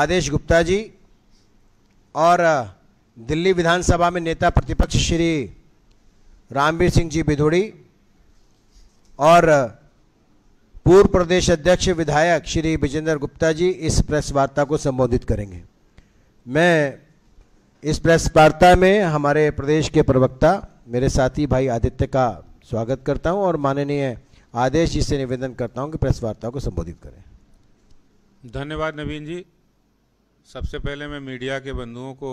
आदेश गुप्ता जी और दिल्ली विधानसभा में नेता प्रतिपक्ष श्री रामवीर सिंह जी बिधोड़ी और पूर्व प्रदेश अध्यक्ष विधायक श्री विजेंद्र गुप्ता जी इस प्रेस वार्ता को संबोधित करेंगे मैं इस प्रेस वार्ता में हमारे प्रदेश के प्रवक्ता मेरे साथी भाई आदित्य का स्वागत करता हूं और माननीय आदेश जी से निवेदन करता हूं कि प्रेस वार्ता को संबोधित करें धन्यवाद नवीन जी सबसे पहले मैं मीडिया के बंधुओं को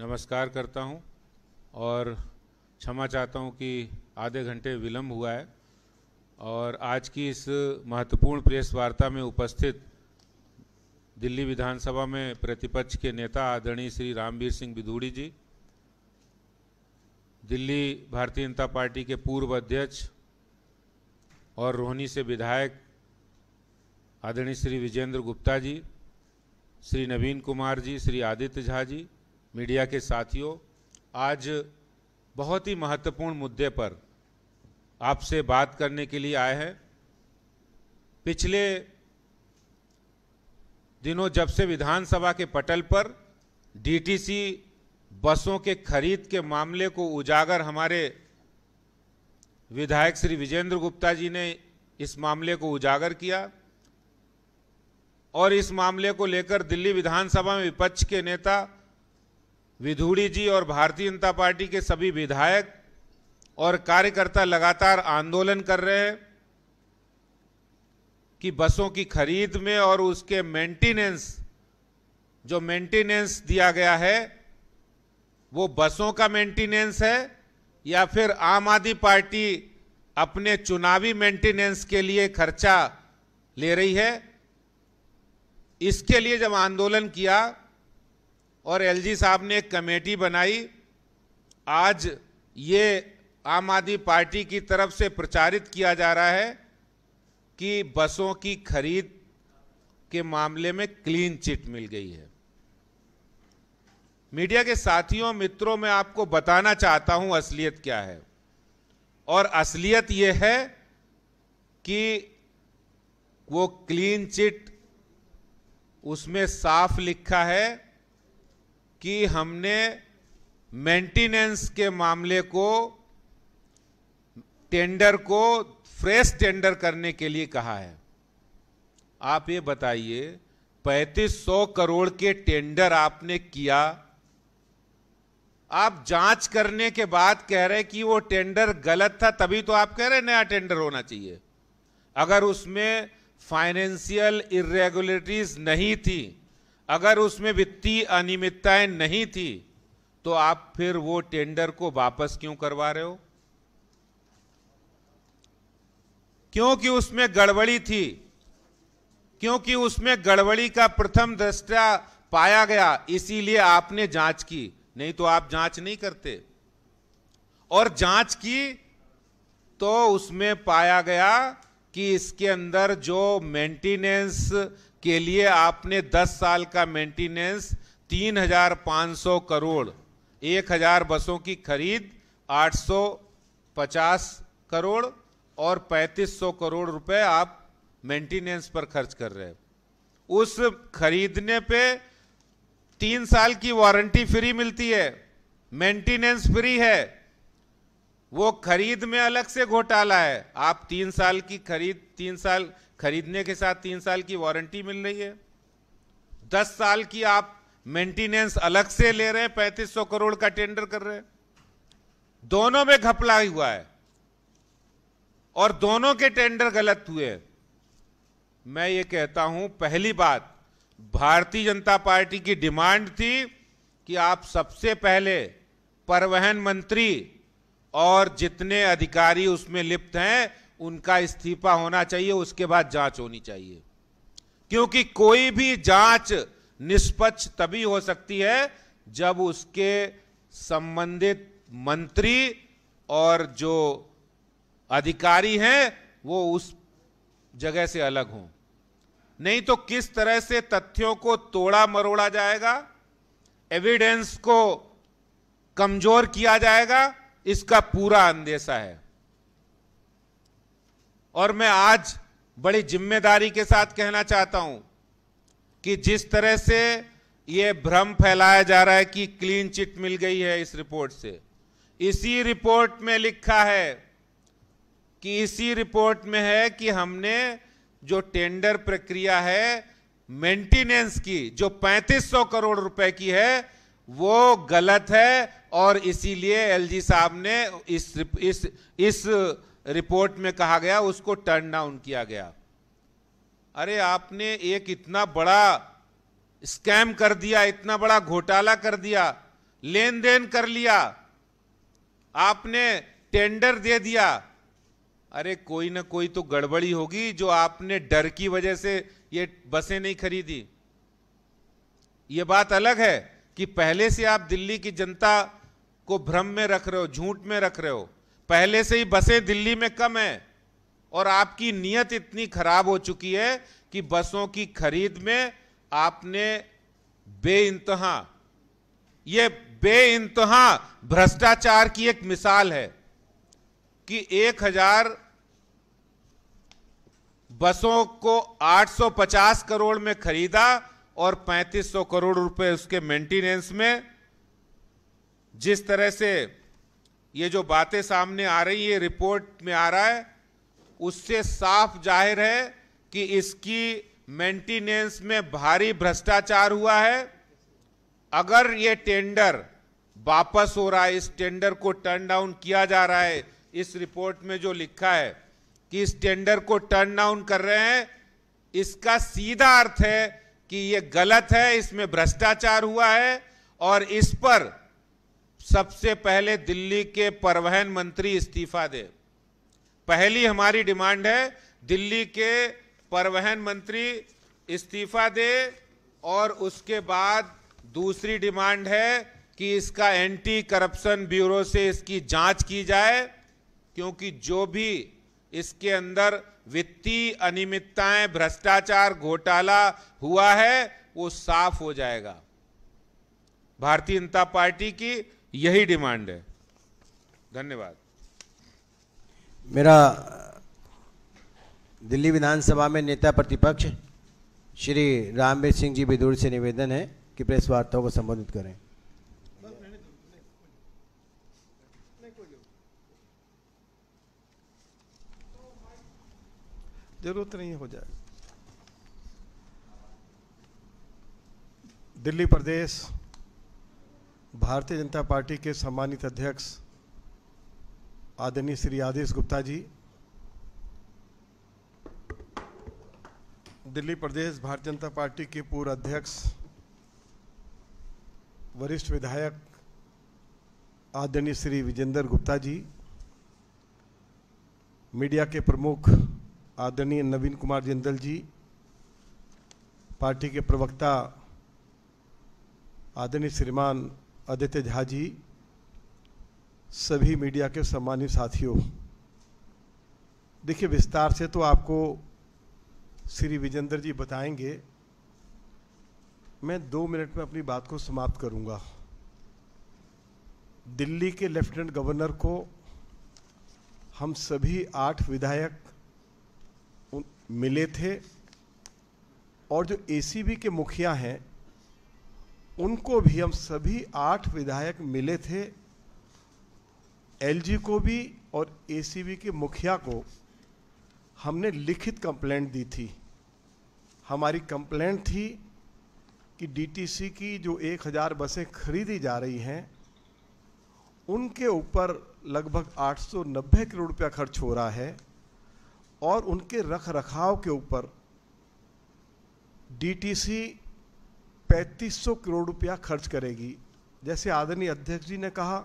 नमस्कार करता हूं और क्षमा चाहता हूं कि आधे घंटे विलम्ब हुआ है और आज की इस महत्वपूर्ण प्रेस वार्ता में उपस्थित दिल्ली विधानसभा में प्रतिपक्ष के नेता आदरणीय श्री रामवीर सिंह बिधूड़ी जी दिल्ली भारतीय जनता पार्टी के पूर्व अध्यक्ष और रोहनी से विधायक आदरणीय श्री विजेंद्र गुप्ता जी श्री नवीन कुमार जी श्री आदित्य झा जी मीडिया के साथियों आज बहुत ही महत्वपूर्ण मुद्दे पर आपसे बात करने के लिए आए हैं पिछले दिनों जब से विधानसभा के पटल पर डीटीसी बसों के खरीद के मामले को उजागर हमारे विधायक श्री विजेंद्र गुप्ता जी ने इस मामले को उजागर किया और इस मामले को लेकर दिल्ली विधानसभा में विपक्ष के नेता विधूड़ी जी और भारतीय जनता पार्टी के सभी विधायक और कार्यकर्ता लगातार आंदोलन कर रहे हैं कि बसों की खरीद में और उसके मेंटेनेंस जो मेंटेनेंस दिया गया है वो बसों का मेंटेनेंस है या फिर आम आदमी पार्टी अपने चुनावी मेंटेनेंस के लिए खर्चा ले रही है इसके लिए जब आंदोलन किया और एलजी साहब ने एक कमेटी बनाई आज ये आम आदमी पार्टी की तरफ से प्रचारित किया जा रहा है कि बसों की खरीद के मामले में क्लीन चिट मिल गई है मीडिया के साथियों मित्रों में आपको बताना चाहता हूं असलियत क्या है और असलियत यह है कि वो क्लीन चिट उसमें साफ लिखा है कि हमने मेंटेनेंस के मामले को टेंडर को फ्रेश टेंडर करने के लिए कहा है आप ये बताइए 3500 करोड़ के टेंडर आपने किया आप जांच करने के बाद कह रहे कि वो टेंडर गलत था तभी तो आप कह रहे नया टेंडर होना चाहिए अगर उसमें फाइनेंशियल इरेगुलरिटीज नहीं थी अगर उसमें वित्तीय अनियमितताएं नहीं थी तो आप फिर वो टेंडर को वापस क्यों करवा रहे हो क्योंकि उसमें गड़बड़ी थी क्योंकि उसमें गड़बड़ी का प्रथम दृष्टा पाया गया इसीलिए आपने जांच की नहीं तो आप जांच नहीं करते और जांच की तो उसमें पाया गया कि इसके अंदर जो मेंटेनेंस के लिए आपने 10 साल का मेंटेनेंस 3,500 करोड़ 1,000 बसों की खरीद 850 करोड़ और 3500 करोड़ रुपए आप मेंटेनेंस पर खर्च कर रहे हैं उस खरीदने पे तीन साल की वारंटी फ्री मिलती है मेंटेनेंस फ्री है वो खरीद में अलग से घोटाला है आप तीन साल की खरीद तीन साल खरीदने के साथ तीन साल की वारंटी मिल रही है दस साल की आप मेंटेनेंस अलग से ले रहे हैं पैंतीस सौ करोड़ का टेंडर कर रहे हैं दोनों में घपला हुआ है और दोनों के टेंडर गलत हुए हैं मैं ये कहता हूं पहली बात भारतीय जनता पार्टी की डिमांड थी कि आप सबसे पहले परिवहन मंत्री और जितने अधिकारी उसमें लिप्त हैं उनका इस्तीफा होना चाहिए उसके बाद जांच होनी चाहिए क्योंकि कोई भी जांच निष्पक्ष तभी हो सकती है जब उसके संबंधित मंत्री और जो अधिकारी हैं वो उस जगह से अलग हों नहीं तो किस तरह से तथ्यों को तोड़ा मरोड़ा जाएगा एविडेंस को कमजोर किया जाएगा इसका पूरा अंदेशा है और मैं आज बड़ी जिम्मेदारी के साथ कहना चाहता हूं कि जिस तरह से यह भ्रम फैलाया जा रहा है कि क्लीन चिट मिल गई है इस रिपोर्ट से इसी रिपोर्ट में लिखा है कि इसी रिपोर्ट में है कि हमने जो टेंडर प्रक्रिया है मेंटेनेंस की जो 3500 करोड़ रुपए की है वो गलत है और इसीलिए एलजी साहब ने इस इस इस रिपोर्ट में कहा गया उसको टर्न डाउन किया गया अरे आपने एक इतना बड़ा स्कैम कर दिया इतना बड़ा घोटाला कर दिया लेन देन कर लिया आपने टेंडर दे दिया अरे कोई ना कोई तो गड़बड़ी होगी जो आपने डर की वजह से ये बसें नहीं खरीदी ये बात अलग है कि पहले से आप दिल्ली की जनता को भ्रम में रख रहे हो झूठ में रख रहे हो पहले से ही बसें दिल्ली में कम है और आपकी नीयत इतनी खराब हो चुकी है कि बसों की खरीद में आपने बे इंतहा ये बे इंतहा भ्रष्टाचार की एक मिसाल है कि एक हजार बसों को 850 करोड़ में खरीदा और 3500 करोड़ रुपए उसके मेंटेनेंस में जिस तरह से ये जो बातें सामने आ रही है रिपोर्ट में आ रहा है उससे साफ जाहिर है कि इसकी मेंटेनेंस में भारी भ्रष्टाचार हुआ है अगर ये टेंडर वापस हो रहा है इस टेंडर को टर्न डाउन किया जा रहा है इस रिपोर्ट में जो लिखा है कि इस टेंडर को टर्न डाउन कर रहे हैं इसका सीधा अर्थ है कि ये गलत है इसमें भ्रष्टाचार हुआ है और इस पर सबसे पहले दिल्ली के परिवहन मंत्री इस्तीफा दे पहली हमारी डिमांड है दिल्ली के परिवहन मंत्री इस्तीफा दे और उसके बाद दूसरी डिमांड है कि इसका एंटी करप्शन ब्यूरो से इसकी जांच की जाए क्योंकि जो भी इसके अंदर वित्तीय अनियमितताएं भ्रष्टाचार घोटाला हुआ है वो साफ हो जाएगा भारतीय जनता पार्टी की यही डिमांड है धन्यवाद मेरा दिल्ली विधानसभा में नेता प्रतिपक्ष श्री रामवीर सिंह जी बिदूर से निवेदन है कि प्रेस वार्ताओं को संबोधित करें जरूरत नहीं हो जाए दिल्ली प्रदेश भारतीय जनता पार्टी के सम्मानित अध्यक्ष आदरणीय श्री आदेश गुप्ता जी दिल्ली प्रदेश भारतीय जनता पार्टी के पूर्व अध्यक्ष वरिष्ठ विधायक आदरणीय श्री विजेंद्र गुप्ता जी मीडिया के प्रमुख आदरणीय नवीन कुमार जिंदल जी पार्टी के प्रवक्ता आदरणीय श्रीमान आदित्य झा जी सभी मीडिया के सम्मानित साथियों देखिए विस्तार से तो आपको श्री विजेंद्र जी बताएंगे मैं दो मिनट में अपनी बात को समाप्त करूंगा दिल्ली के लेफ्टिनेंट गवर्नर को हम सभी आठ विधायक मिले थे और जो एसीबी के मुखिया हैं उनको भी हम सभी आठ विधायक मिले थे एलजी को भी और एसीबी के मुखिया को हमने लिखित कंप्लेंट दी थी हमारी कंप्लेंट थी कि डीटीसी की जो 1000 बसें खरीदी जा रही हैं उनके ऊपर लगभग 890 करोड़ रुपया खर्च हो रहा है और उनके रख रखाव के ऊपर डीटीसी 3500 करोड़ रुपया खर्च करेगी जैसे आदरणीय अध्यक्ष जी ने कहा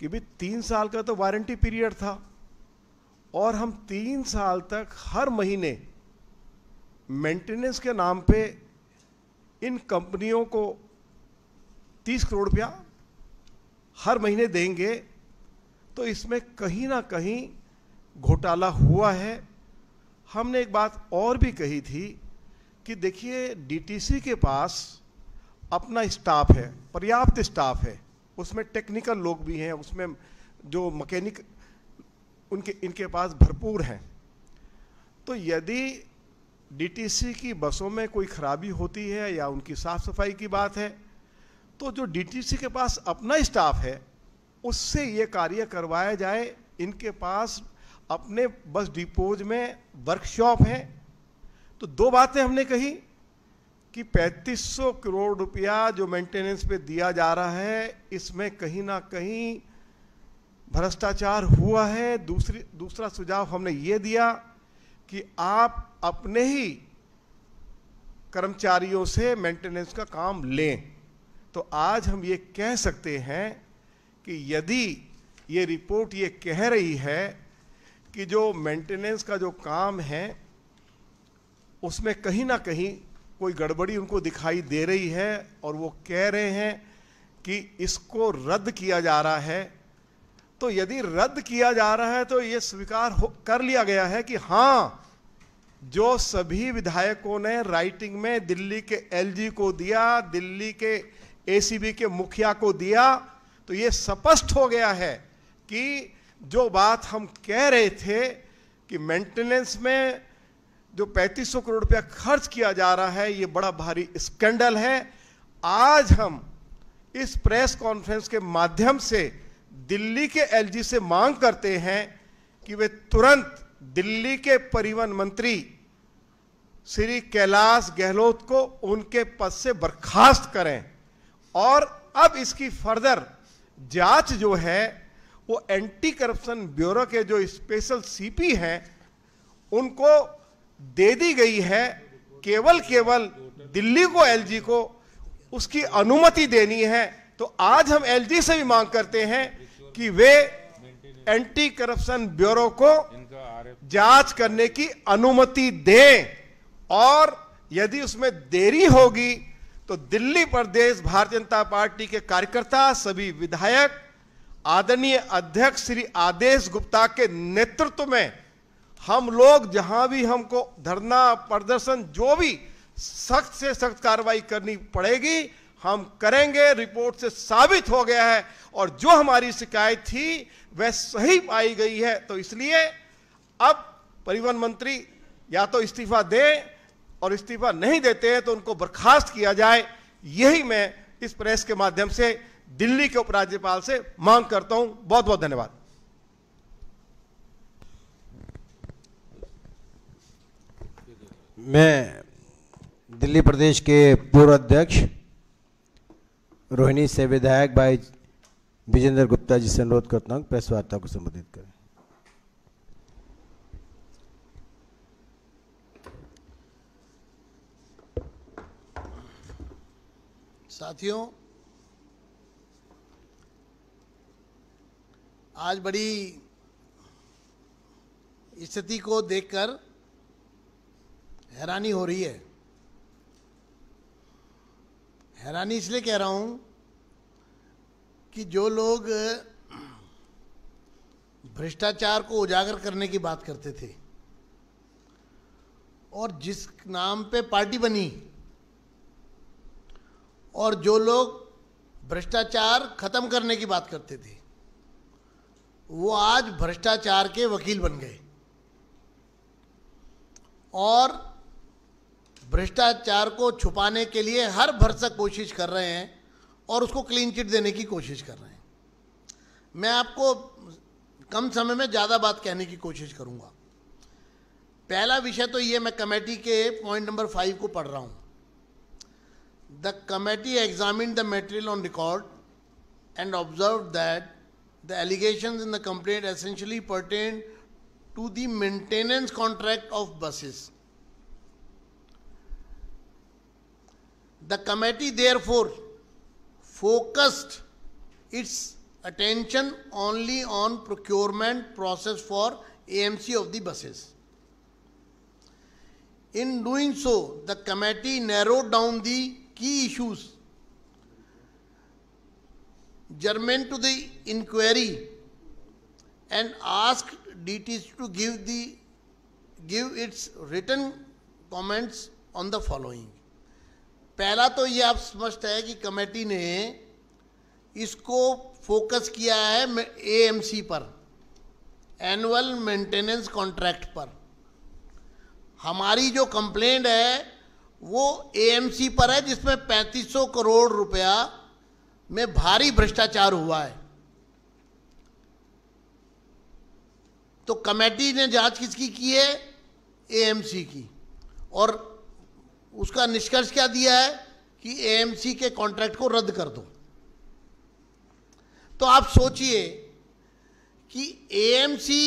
कि भाई तीन साल का तो वारंटी पीरियड था और हम तीन साल तक हर महीने मेंटेनेंस के नाम पे इन कंपनियों को तीस करोड़ रुपया हर महीने देंगे तो इसमें कहीं ना कहीं घोटाला हुआ है हमने एक बात और भी कही थी कि देखिए डीटीसी के पास अपना स्टाफ है पर्याप्त स्टाफ है उसमें टेक्निकल लोग भी हैं उसमें जो मकैनिक उनके इनके पास भरपूर हैं तो यदि डीटीसी की बसों में कोई खराबी होती है या उनकी साफ़ सफाई की बात है तो जो डीटीसी के पास अपना स्टाफ है उससे ये कार्य करवाया जाए इनके पास अपने बस डिपोज में वर्कशॉप है तो दो बातें हमने कही कि 3500 करोड़ रुपया जो मेंटेनेंस पे दिया जा रहा है इसमें कहीं ना कहीं भ्रष्टाचार हुआ है दूसरी दूसरा सुझाव हमने ये दिया कि आप अपने ही कर्मचारियों से मेंटेनेंस का काम लें तो आज हम ये कह सकते हैं कि यदि ये रिपोर्ट ये कह रही है कि जो मेंटेनेंस का जो काम है उसमें कहीं ना कहीं कोई गड़बड़ी उनको दिखाई दे रही है और वो कह रहे हैं कि इसको रद्द किया जा रहा है तो यदि रद्द किया जा रहा है तो ये स्वीकार हो कर लिया गया है कि हाँ जो सभी विधायकों ने राइटिंग में दिल्ली के एलजी को दिया दिल्ली के एसीबी के मुखिया को दिया तो ये स्पष्ट हो गया है कि जो बात हम कह रहे थे कि मेंटेनेंस में जो 3500 करोड़ रुपया खर्च किया जा रहा है ये बड़ा भारी स्कैंडल है आज हम इस प्रेस कॉन्फ्रेंस के माध्यम से दिल्ली के एलजी से मांग करते हैं कि वे तुरंत दिल्ली के परिवहन मंत्री श्री कैलाश गहलोत को उनके पद से बर्खास्त करें और अब इसकी फर्दर जांच जो है वो एंटी करप्शन ब्यूरो के जो स्पेशल सीपी हैं उनको दे दी गई है केवल केवल दिल्ली को एलजी को उसकी अनुमति देनी है तो आज हम एलजी से भी मांग करते हैं कि वे एंटी करप्शन ब्यूरो को जांच करने की अनुमति दें और यदि उसमें देरी होगी तो दिल्ली प्रदेश भारतीय जनता पार्टी के कार्यकर्ता सभी विधायक आदरणीय अध्यक्ष श्री आदेश गुप्ता के नेतृत्व में हम लोग जहां भी हमको धरना प्रदर्शन जो भी सख्त से सख्त कार्रवाई करनी पड़ेगी हम करेंगे रिपोर्ट से साबित हो गया है और जो हमारी शिकायत थी वह सही पाई गई है तो इसलिए अब परिवहन मंत्री या तो इस्तीफा दें और इस्तीफा नहीं देते हैं तो उनको बर्खास्त किया जाए यही मैं इस प्रेस के माध्यम से दिल्ली के उपराज्यपाल से मांग करता हूं बहुत बहुत धन्यवाद मैं दिल्ली प्रदेश के पूर्व अध्यक्ष रोहिणी से विधायक भाई विजेंद्र गुप्ता जी से अनुरोध करता हूं प्रेस वार्ता को संबोधित करें साथियों आज बड़ी स्थिति को देखकर हैरानी हो रही है हैरानी इसलिए कह रहा हूं कि जो लोग भ्रष्टाचार को उजागर करने की बात करते थे और जिस नाम पे पार्टी बनी और जो लोग भ्रष्टाचार खत्म करने की बात करते थे वो आज भ्रष्टाचार के वकील बन गए और भ्रष्टाचार को छुपाने के लिए हर भरसक कोशिश कर रहे हैं और उसको क्लीन चिट देने की कोशिश कर रहे हैं मैं आपको कम समय में ज़्यादा बात कहने की कोशिश करूँगा पहला विषय तो ये मैं कमेटी के पॉइंट नंबर फाइव को पढ़ रहा हूँ the committee examine the material on record and observe that the allegations in the complaint essentially pertain to the maintenance contract of buses. The committee therefore focused its attention only on procurement process for AMC of the buses. In doing so, the committee narrowed down the key issues germane to the inquiry and asked DTs to give the give its written comments on the following. पहला तो ये आप स्पष्ट है कि committee ने इसको focus किया है एएमसी पर एनुअल मेंटेनेंस कॉन्ट्रैक्ट पर हमारी जो कंप्लेंट है वो एएमसी पर है जिसमें 3500 करोड़ रुपया में भारी भ्रष्टाचार हुआ है तो कमेटी ने जांच किसकी की है एएमसी की और उसका निष्कर्ष क्या दिया है कि एएमसी के कॉन्ट्रैक्ट को रद्द कर दो तो आप सोचिए कि एएमसी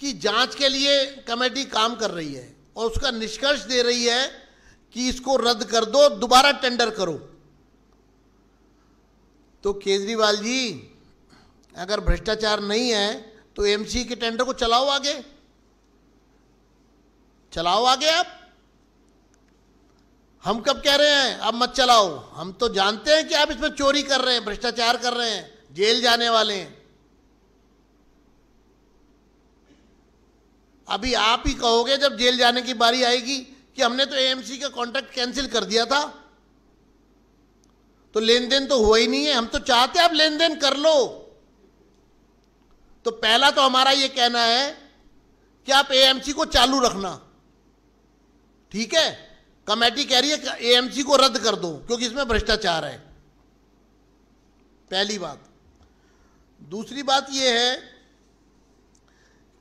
की जांच के लिए कमेटी काम कर रही है और उसका निष्कर्ष दे रही है कि इसको रद्द कर दो दोबारा टेंडर करो तो केजरीवाल जी अगर भ्रष्टाचार नहीं है तो एमसी के टेंडर को चलाओ आगे चलाओ आगे आप हम कब कह रहे हैं आप मत चलाओ हम तो जानते हैं कि आप इसमें चोरी कर रहे हैं भ्रष्टाचार कर रहे हैं जेल जाने वाले हैं अभी आप ही कहोगे जब जेल जाने की बारी आएगी कि हमने तो एएमसी का कॉन्ट्रैक्ट कैंसिल कर दिया था तो लेन देन तो हुआ ही नहीं है हम तो चाहते आप लेन देन कर लो तो पहला तो हमारा ये कहना है कि आप एएमसी को चालू रखना ठीक है कमेटी कह रही है एएमसी को रद्द कर दो क्योंकि इसमें भ्रष्टाचार है पहली बात दूसरी बात यह है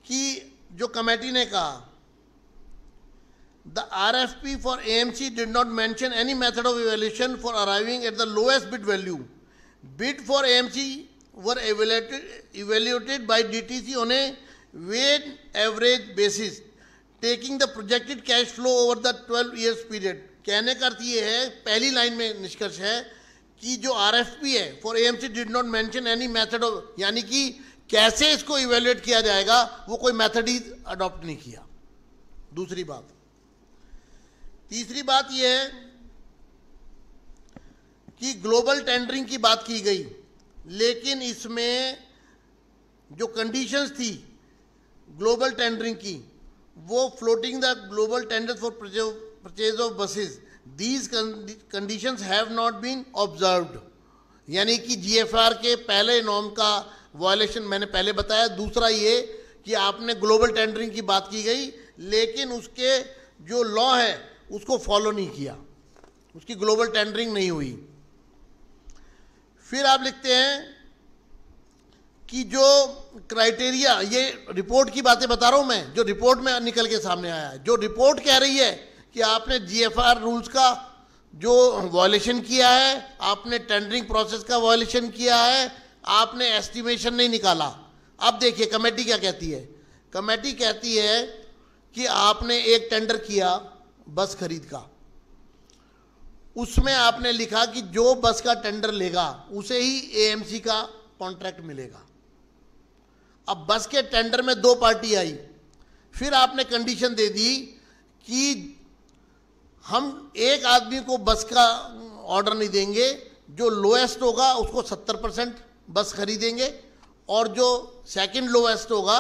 कि जो कमेटी ने कहा The RFP for AMC did not mention any method of evaluation for arriving at the lowest bid value. Bid for AMC were evaluated, evaluated by DTC on a weighted average basis, taking the projected cash flow over the 12 years period. कहने का अर्थ ये है पहली line में निष्कर्ष है कि जो आरएफपी है for AMC did not mention any method of यानी कि कैसे इसको इवेल्युएट किया जाएगा वो कोई मेथड ही अडॉप्ट नहीं किया दूसरी बात तीसरी बात यह है कि ग्लोबल टेंडरिंग की बात की गई लेकिन इसमें जो कंडीशंस थी ग्लोबल टेंडरिंग की वो floating the global tender for purchase of buses these conditions have not been observed यानी कि जीएफआर के पहले नॉर्म का वायलेशन मैंने पहले बताया दूसरा ये कि आपने ग्लोबल टेंडरिंग की बात की गई लेकिन उसके जो लॉ है उसको फॉलो नहीं किया उसकी ग्लोबल टेंडरिंग नहीं हुई फिर आप लिखते हैं कि जो क्राइटेरिया ये रिपोर्ट की बातें बता रहा हूं मैं जो रिपोर्ट में निकल के सामने आया जो रिपोर्ट कह रही है कि आपने जीएफआर रूल्स का जो वॉयलेशन किया है आपने टेंडरिंग प्रोसेस का वॉयलेशन किया है आपने एस्टिमेशन नहीं निकाला अब देखिए कमेटी क्या कहती है कमेटी कहती है कि आपने एक टेंडर किया बस खरीद का उसमें आपने लिखा कि जो बस का टेंडर लेगा उसे ही एएमसी का कॉन्ट्रैक्ट मिलेगा अब बस के टेंडर में दो पार्टी आई फिर आपने कंडीशन दे दी कि हम एक आदमी को बस का ऑर्डर नहीं देंगे जो लोएस्ट होगा उसको 70 परसेंट बस खरीदेंगे और जो सेकंड लोएस्ट होगा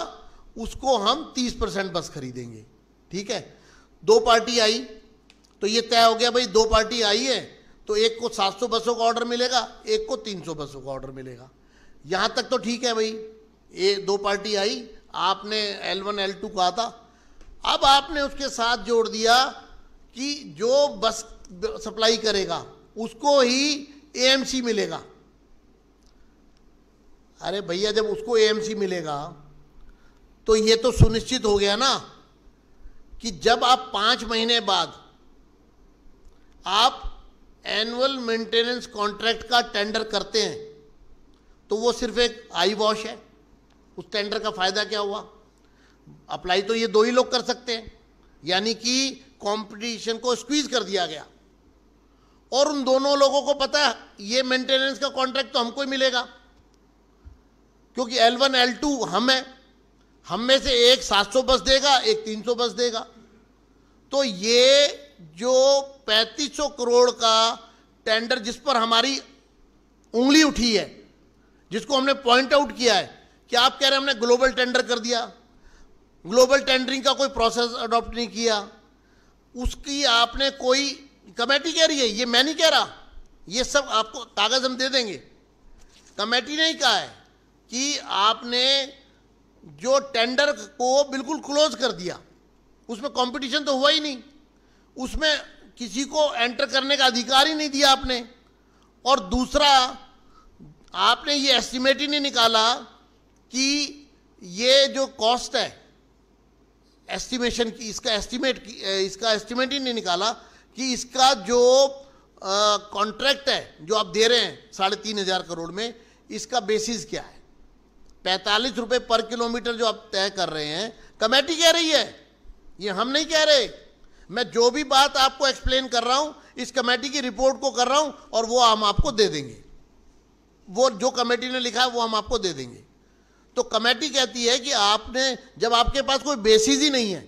उसको हम 30 परसेंट बस खरीदेंगे ठीक है दो पार्टी आई तो ये तय हो गया भाई दो पार्टी आई है तो एक को 700 बसों का ऑर्डर मिलेगा एक को 300 बसों का ऑर्डर मिलेगा यहाँ तक तो ठीक है भाई ये दो पार्टी आई आपने L1 L2 कहा था अब आपने उसके साथ जोड़ दिया कि जो बस सप्लाई करेगा उसको ही सी मिलेगा अरे भैया जब उसको सी मिलेगा तो ये तो सुनिश्चित हो गया ना कि जब आप पांच महीने बाद आप एनुअल मेंटेनेंस कॉन्ट्रैक्ट का टेंडर करते हैं तो वो सिर्फ एक आई वॉश है उस टेंडर का फ़ायदा क्या हुआ अप्लाई तो ये दो ही लोग कर सकते हैं यानी कि कंपटीशन को स्क्वीज कर दिया गया और उन दोनों लोगों को पता है ये मेंटेनेंस का कॉन्ट्रैक्ट तो हमको ही मिलेगा क्योंकि L1 L2 हम हैं हम में से एक 700 बस देगा एक 300 बस देगा तो ये जो 3500 करोड़ का टेंडर जिस पर हमारी उंगली उठी है जिसको हमने पॉइंट आउट किया है कि आप कह रहे हैं हमने ग्लोबल टेंडर कर दिया ग्लोबल टेंडरिंग का कोई प्रोसेस अडॉप्ट नहीं किया उसकी आपने कोई कमेटी कह रही है ये मैं नहीं कह रहा ये सब आपको कागज़ हम दे देंगे कमेटी ने ही कहा है कि आपने जो टेंडर को बिल्कुल क्लोज कर दिया उसमें कंपटीशन तो हुआ ही नहीं उसमें किसी को एंटर करने का अधिकार ही नहीं दिया आपने और दूसरा आपने ये एस्टिमेट ही नहीं निकाला कि ये जो कॉस्ट है एस्टिमेशन की इसका एस्टिमेट इसका एस्टिमेट ही नहीं निकाला कि इसका जो कॉन्ट्रैक्ट है जो आप दे रहे हैं साढ़े तीन हज़ार करोड़ में इसका बेसिस क्या है पैंतालीस रुपये पर किलोमीटर जो आप तय कर रहे हैं कमेटी कह रही है ये हम नहीं कह रहे मैं जो भी बात आपको एक्सप्लेन कर रहा हूं इस कमेटी की रिपोर्ट को कर रहा हूं और वो हम आपको दे देंगे वो जो कमेटी ने लिखा है वो हम आपको दे देंगे तो कमेटी कहती है कि आपने जब आपके पास कोई बेसिस ही नहीं है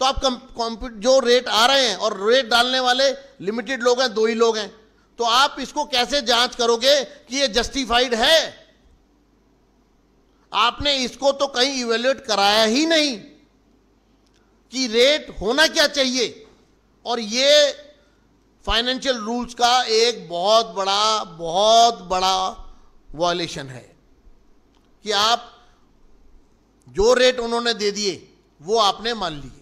तो आप कम, जो रेट आ रहे हैं और रेट डालने वाले लिमिटेड लोग हैं दो ही लोग हैं तो आप इसको कैसे जांच करोगे कि ये जस्टिफाइड है आपने इसको तो कहीं इवेल्युएट कराया ही नहीं कि रेट होना क्या चाहिए और ये फाइनेंशियल रूल्स का एक बहुत बड़ा बहुत बड़ा वॉयलेशन है कि आप जो रेट उन्होंने दे दिए वो आपने मान लिए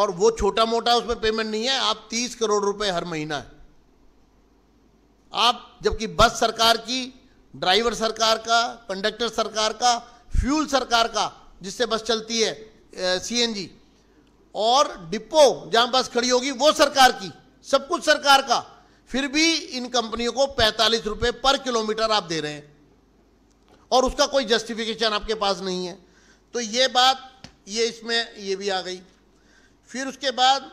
और वो छोटा मोटा उसमें पेमेंट नहीं है आप तीस करोड़ रुपए हर महीना है आप जबकि बस सरकार की ड्राइवर सरकार का कंडक्टर सरकार का फ्यूल सरकार का जिससे बस चलती है सीएनजी और डिपो जहां बस खड़ी होगी वो सरकार की सब कुछ सरकार का फिर भी इन कंपनियों को पैंतालीस रुपए पर किलोमीटर आप दे रहे हैं और उसका कोई जस्टिफिकेशन आपके पास नहीं है तो ये बात ये इसमें ये भी आ गई फिर उसके बाद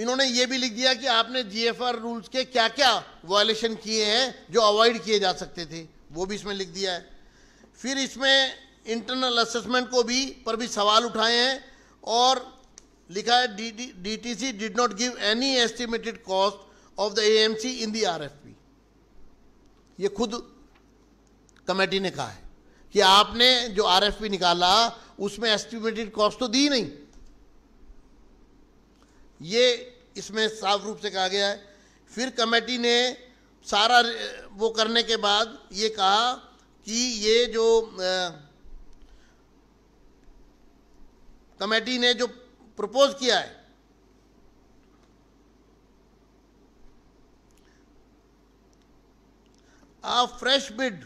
इन्होंने ये भी लिख दिया कि आपने जीएफआर रूल्स के क्या क्या वायलेशन किए हैं जो अवॉइड किए जा सकते थे वो भी इसमें लिख दिया है फिर इसमें इंटरनल असेसमेंट को भी पर भी सवाल उठाए हैं और लिखा है D T C did not give any estimated cost of the A M C in the R F P ये खुद कमेटी ने कहा है कि आपने जो आर एफ पी निकाला उसमें एस्टिमेटेड कॉस्ट तो दी नहीं ये इसमें साफ रूप से कहा गया है फिर कमेटी ने सारा वो करने के बाद ये कहा कि ये जो कमेटी ने जो प्रपोज किया है a fresh bid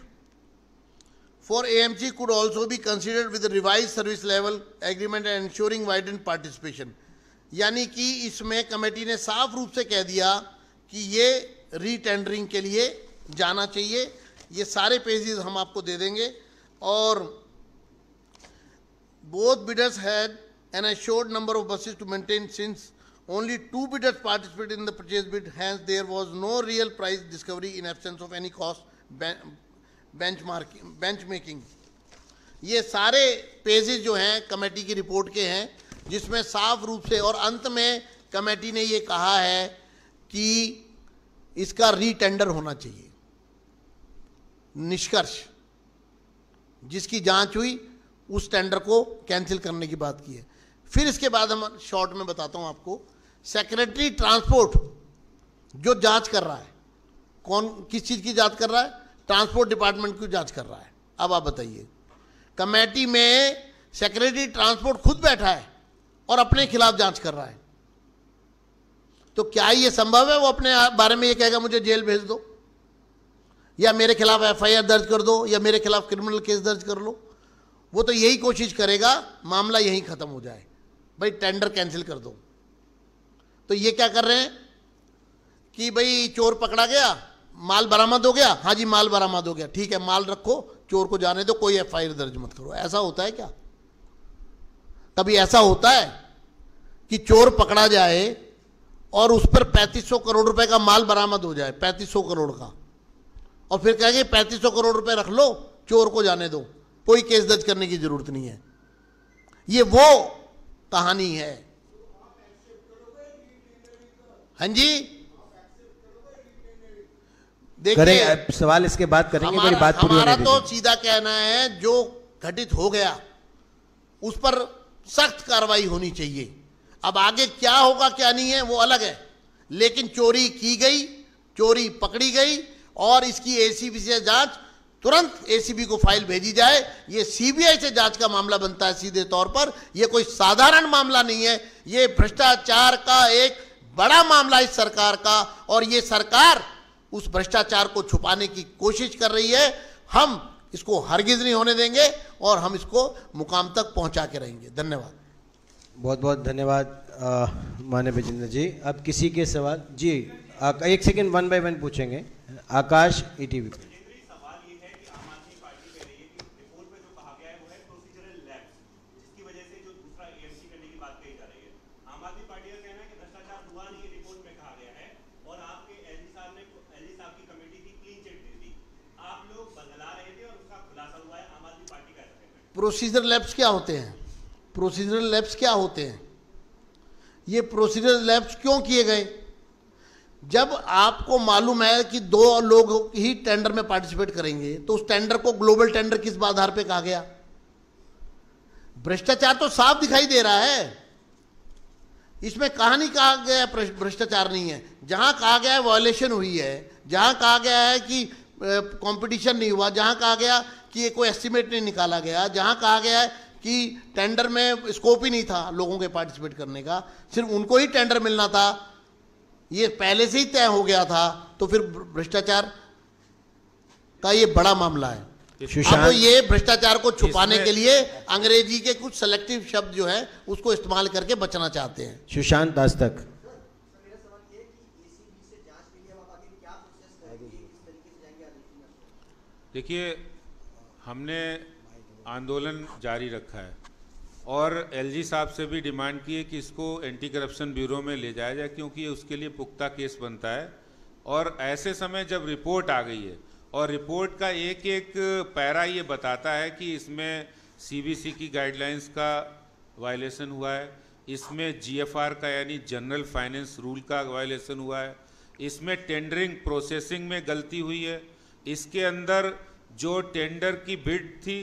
for AMC could also be considered with revise service level agreement and ensuring widen participation यानी कि इसमें कमेटी ने साफ रूप से कह दिया कि ये रीटेंडरिंग के लिए जाना चाहिए ये सारे पेजेस हम आपको दे देंगे और both bidders had an assured number of buses to maintain since only two bidders participate in the purchase bid hence there was no real price discovery in absence of any cost benchmarking bench making ये सारे pages जो हैं committee की report के हैं जिसमें साफ रूप से और अंत में कमेटी ने ये कहा है कि इसका रीटेंडर होना चाहिए निष्कर्ष जिसकी जांच हुई उस टेंडर को कैंसिल करने की बात की है फिर इसके बाद हम शॉर्ट में बताता हूँ आपको सेक्रेटरी ट्रांसपोर्ट जो जांच कर रहा है कौन किस चीज़ की जांच कर रहा है ट्रांसपोर्ट डिपार्टमेंट की जांच कर रहा है अब आप बताइए कमेटी में सेक्रेटरी ट्रांसपोर्ट खुद बैठा है और अपने खिलाफ जांच कर रहा है तो क्या यह संभव है वो अपने बारे में ये कहेगा मुझे जेल भेज दो या मेरे खिलाफ एफआईआर दर्ज कर दो या मेरे खिलाफ क्रिमिनल केस दर्ज कर लो वो तो यही कोशिश करेगा मामला यही ख़त्म हो जाए भाई टेंडर कैंसिल कर दो तो ये क्या कर रहे हैं कि भाई चोर पकड़ा गया माल बरामद हो गया हाँ जी माल बरामद हो गया ठीक है माल रखो चोर को जाने दो कोई एफआईआर दर्ज मत करो ऐसा होता है क्या कभी ऐसा होता है कि चोर पकड़ा जाए और उस पर 3500 करोड़ रुपए का माल बरामद हो जाए 3500 करोड़ का और फिर कहेंगे 3500 करोड़ रुपए रख लो चोर को जाने दो कोई केस दर्ज करने की जरूरत नहीं है ये वो कहानी है हाँ जी देखिए सवाल इसके बाद करेंगे हमारा, बात हमारा तो सीधा कहना है जो घटित हो गया उस पर सख्त कार्रवाई होनी चाहिए अब आगे क्या होगा क्या नहीं है वो अलग है लेकिन चोरी की गई चोरी पकड़ी गई और इसकी एसीबी से जांच तुरंत एसीबी को फाइल भेजी जाए ये सीबीआई से जांच का मामला बनता है सीधे तौर पर यह कोई साधारण मामला नहीं है ये भ्रष्टाचार का एक बड़ा मामला इस सरकार का और ये सरकार उस भ्रष्टाचार को छुपाने की कोशिश कर रही है हम इसको हरगिज नहीं होने देंगे और हम इसको मुकाम तक पहुंचा के रहेंगे धन्यवाद बहुत बहुत धन्यवाद माने बजिंद्र जी अब किसी के सवाल जी एक सेकेंड वन बाय वन पूछेंगे Akash E T V procedure labs क्या होते हैं प्रोसीजर लैब्स क्या होते हैं ये प्रोसीजर लैब्स क्यों किए गए जब आपको मालूम है कि दो लोग ही टेंडर में पार्टिसिपेट करेंगे तो उस टेंडर को ग्लोबल टेंडर किस आधार पे कहा गया भ्रष्टाचार तो साफ दिखाई दे रहा है इसमें कहा नहीं कहा गया भ्रष्टाचार नहीं है जहां कहा गया है वायोलेशन हुई है जहां कहा गया है कि कंपटीशन नहीं हुआ जहां कहा गया कि ये कोई एस्टिमेट नहीं निकाला गया जहां कहा गया है कि टेंडर में स्कोप ही नहीं था लोगों के पार्टिसिपेट करने का सिर्फ उनको ही टेंडर मिलना था ये पहले से ही तय हो गया था तो फिर भ्रष्टाचार का ये बड़ा मामला है अब तो ये भ्रष्टाचार को छुपाने के लिए अंग्रेजी के कुछ सेलेक्टिव शब्द जो है उसको इस्तेमाल करके बचना चाहते हैं सुशांत दास तक देखिए हमने आंदोलन जारी रखा है और एलजी साहब से भी डिमांड की है कि इसको एंटी करप्शन ब्यूरो में ले जाया जाए क्योंकि ये उसके लिए पुख्ता केस बनता है और ऐसे समय जब रिपोर्ट आ गई है और रिपोर्ट का एक एक पैरा ये बताता है कि इसमें सीबीसी की गाइडलाइंस का वायलेशन हुआ है इसमें जीएफआर का यानी जनरल फाइनेंस रूल का वायलेशन हुआ है इसमें टेंडरिंग प्रोसेसिंग में गलती हुई है इसके अंदर जो टेंडर की बिड थी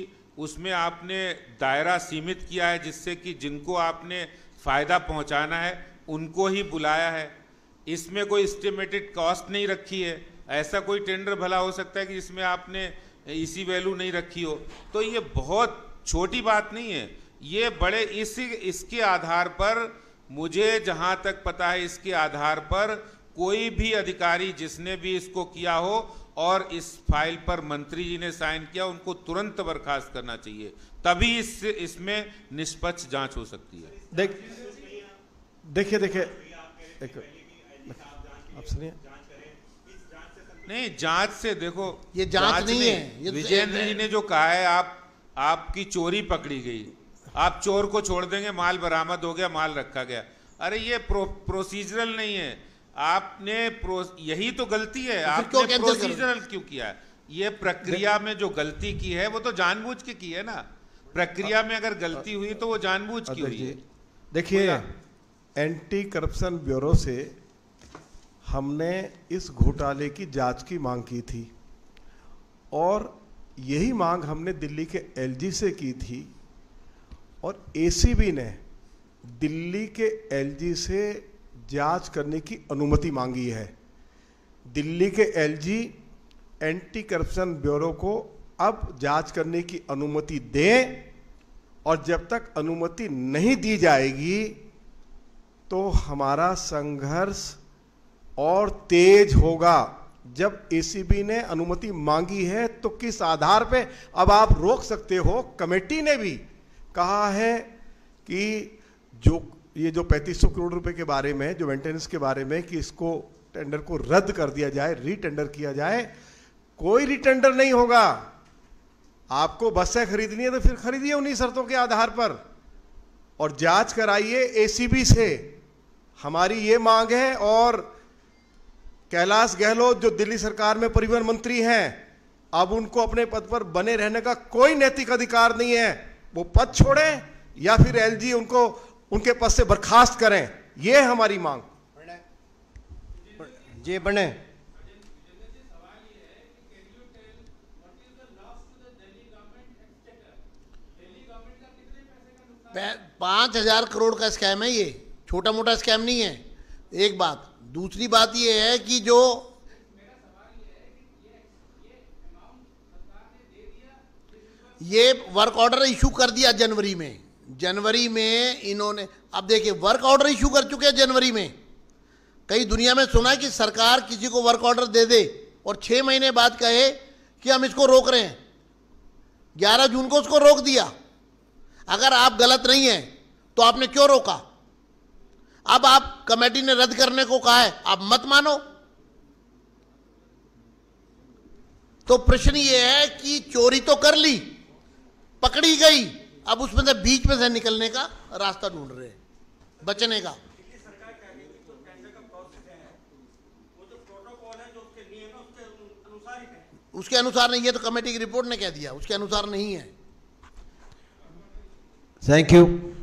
उसमें आपने दायरा सीमित किया है जिससे कि जिनको आपने फ़ायदा पहुंचाना है उनको ही बुलाया है इसमें कोई इस्टीमेटेड कॉस्ट नहीं रखी है ऐसा कोई टेंडर भला हो सकता है कि जिसमें आपने इसी वैल्यू नहीं रखी हो तो ये बहुत छोटी बात नहीं है ये बड़े इसी इसके आधार पर मुझे जहाँ तक पता है इसके आधार पर कोई भी अधिकारी जिसने भी इसको किया हो और इस फाइल पर मंत्री जी ने साइन किया उनको तुरंत बर्खास्त करना चाहिए तभी इस इसमें निष्पक्ष जांच हो सकती है देख देखिए देखिए आप सुनिए नहीं जांच से देखो ये जांच, नहीं है तो विजेंद्र जी ने जो कहा है आप आपकी चोरी पकड़ी गई आप चोर को छोड़ देंगे माल बरामद हो गया माल रखा गया अरे ये प्रो, प्रोसीजरल नहीं है आपने यही तो गलती है तो आपने प्रोसीजरल क्यों किया है ये प्रक्रिया में जो गलती की है वो तो जानबूझ के की है ना प्रक्रिया में अगर गलती हुई तो वो जानबूझ की हुई देखिए एंटी करप्शन ब्यूरो से हमने इस घोटाले की जांच की मांग की थी और यही मांग हमने दिल्ली के एलजी से की थी और एसीबी ने दिल्ली के एलजी से जांच करने की अनुमति मांगी है दिल्ली के एलजी एंटी करप्शन ब्यूरो को अब जांच करने की अनुमति दें और जब तक अनुमति नहीं दी जाएगी तो हमारा संघर्ष और तेज होगा जब एसीबी ने अनुमति मांगी है तो किस आधार पे अब आप रोक सकते हो कमेटी ने भी कहा है कि जो ये जो 3500 करोड़ रुपए के बारे में जो मेंटेनेंस के बारे में कि इसको टेंडर को रद्द कर दिया जाए रीटेंडर किया जाए कोई रिटेंडर नहीं होगा आपको बसें खरीदनी है तो फिर खरीदिए उन्हीं शर्तों के आधार पर और जांच कराइए एसीबी से हमारी ये मांग है और कैलाश गहलोत जो दिल्ली सरकार में परिवहन मंत्री हैं अब उनको अपने पद पर बने रहने का कोई नैतिक अधिकार नहीं है वो पद छोड़े या फिर एलजी उनको उनके पद से बर्खास्त करें यह हमारी मांग जी बने पाँच हजार करोड़ का स्कैम है ये छोटा मोटा स्कैम नहीं है एक बात दूसरी बात ये है कि जो ये वर्क ऑर्डर इशू कर दिया जनवरी में जनवरी में इन्होंने अब देखिए वर्क ऑर्डर इशू कर चुके हैं जनवरी में कई दुनिया में सुना है कि सरकार किसी को वर्क ऑर्डर दे दे और छः महीने बाद कहे कि हम इसको रोक रहे हैं ग्यारह जून को उसको रोक दिया अगर आप गलत नहीं हैं तो आपने क्यों रोका अब आप कमेटी ने रद्द करने को कहा है आप मत मानो तो प्रश्न यह है कि चोरी तो कर ली पकड़ी गई अब उसमें से बीच में से निकलने का रास्ता ढूंढ रहे बचने का उसके अनुसार नहीं है तो कमेटी की रिपोर्ट ने कह दिया उसके अनुसार नहीं है थैंक यू